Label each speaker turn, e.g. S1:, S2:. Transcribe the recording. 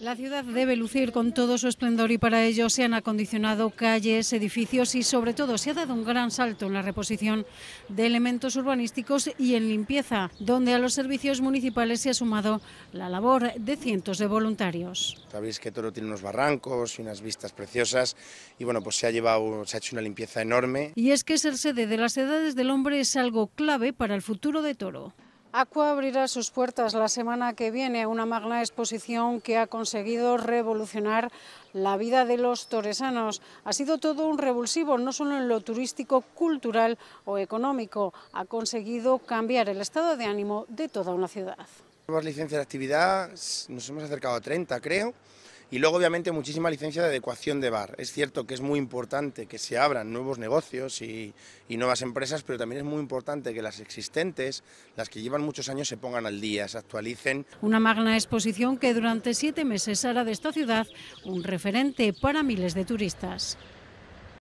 S1: La ciudad debe lucir con todo su esplendor y para ello se han acondicionado calles, edificios y sobre todo se ha dado un gran salto en la reposición de elementos urbanísticos y en limpieza, donde a los servicios municipales se ha sumado la labor de cientos de voluntarios.
S2: Sabéis que Toro tiene unos barrancos y unas vistas preciosas y bueno, pues se ha llevado, se ha hecho una limpieza enorme.
S1: Y es que ser sede de las edades del hombre es algo clave para el futuro de Toro. Aqua abrirá sus puertas la semana que viene, una magna exposición que ha conseguido revolucionar la vida de los toresanos. Ha sido todo un revulsivo, no solo en lo turístico, cultural o económico, ha conseguido cambiar el estado de ánimo de toda una ciudad.
S2: Nuevas licencias de actividad, nos hemos acercado a 30, creo. Y luego, obviamente, muchísima licencia de adecuación de bar. Es cierto que es muy importante que se abran nuevos negocios y, nuevas empresas, pero también es muy importante que las existentes, las que llevan muchos años, se pongan al día, se actualicen.
S1: Una magna exposición que durante siete meses hará de esta ciudad un referente para miles de turistas.